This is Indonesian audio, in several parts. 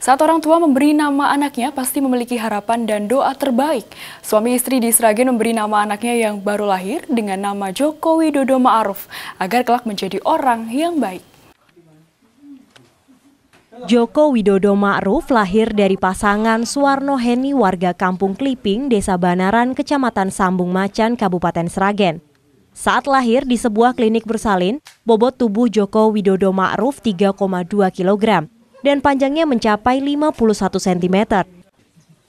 Saat orang tua memberi nama anaknya, pasti memiliki harapan dan doa terbaik. Suami istri di Sragen memberi nama anaknya yang baru lahir dengan nama Joko Widodo Ma'ruf, agar kelak menjadi orang yang baik. Joko Widodo Ma'ruf lahir dari pasangan Suwarno Heni warga Kampung Kliping, Desa Banaran, Kecamatan Sambung Macan, Kabupaten Sragen. Saat lahir di sebuah klinik bersalin, bobot tubuh Joko Widodo Ma'ruf 3,2 kg dan panjangnya mencapai 51 cm.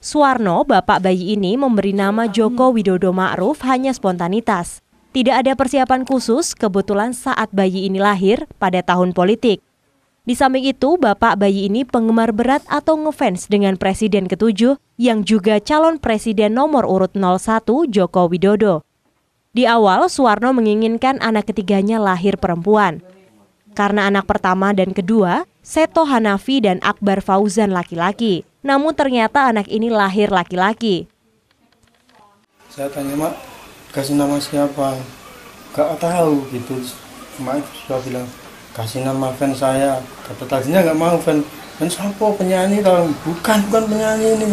Suwarno, bapak bayi ini memberi nama Joko Widodo Ma'ruf hanya spontanitas. Tidak ada persiapan khusus kebetulan saat bayi ini lahir pada tahun politik. Di samping itu, bapak bayi ini penggemar berat atau ngefans dengan presiden ketujuh yang juga calon presiden nomor urut 01 Joko Widodo. Di awal, Suwarno menginginkan anak ketiganya lahir perempuan. Karena anak pertama dan kedua Seto Hanafi dan Akbar Fauzan laki-laki. Namun ternyata anak ini lahir laki-laki. Saya tanya, Mak, kasih nama siapa? Gak tahu gitu. Mak sudah bilang, kasih nama fan saya. Tapi tadinya gak mau fan. Fan siapa penyanyi? Tahu. Bukan, bukan penyanyi ini.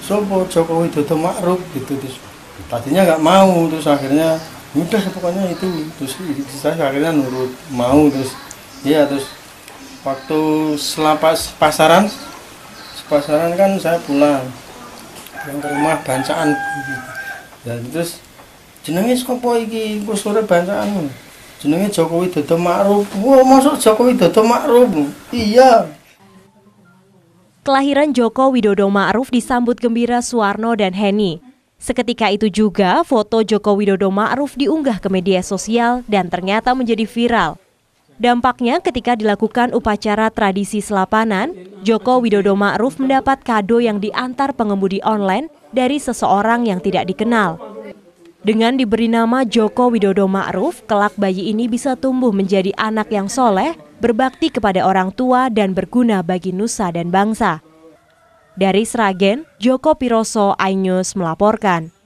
Sopo Jokowi Dodo Ma'ruf gitu. Terus, tadinya gak mau, terus akhirnya mudah pokoknya itu. Terus saya akhirnya nurut, mau. Terus, iya terus waktu selapas pasaran pasaran kan saya pulang yang ke rumah bancaan dan ya, terus jenenge skopo iki iku sore bancaan jenenge Jokowi Dodo Ma'ruf wah masuk Jokowi Dodo Ma'ruf iya Kelahiran Joko Widodo Ma'ruf disambut gembira Suwarno dan Heni. Seketika itu juga foto Joko Widodo Ma'ruf diunggah ke media sosial dan ternyata menjadi viral. Dampaknya ketika dilakukan upacara tradisi selapanan, Joko Widodo Ma'ruf mendapat kado yang diantar pengemudi online dari seseorang yang tidak dikenal. Dengan diberi nama Joko Widodo Ma'ruf, kelak bayi ini bisa tumbuh menjadi anak yang soleh, berbakti kepada orang tua dan berguna bagi nusa dan bangsa. Dari Sragen, Joko Piroso, iNews melaporkan.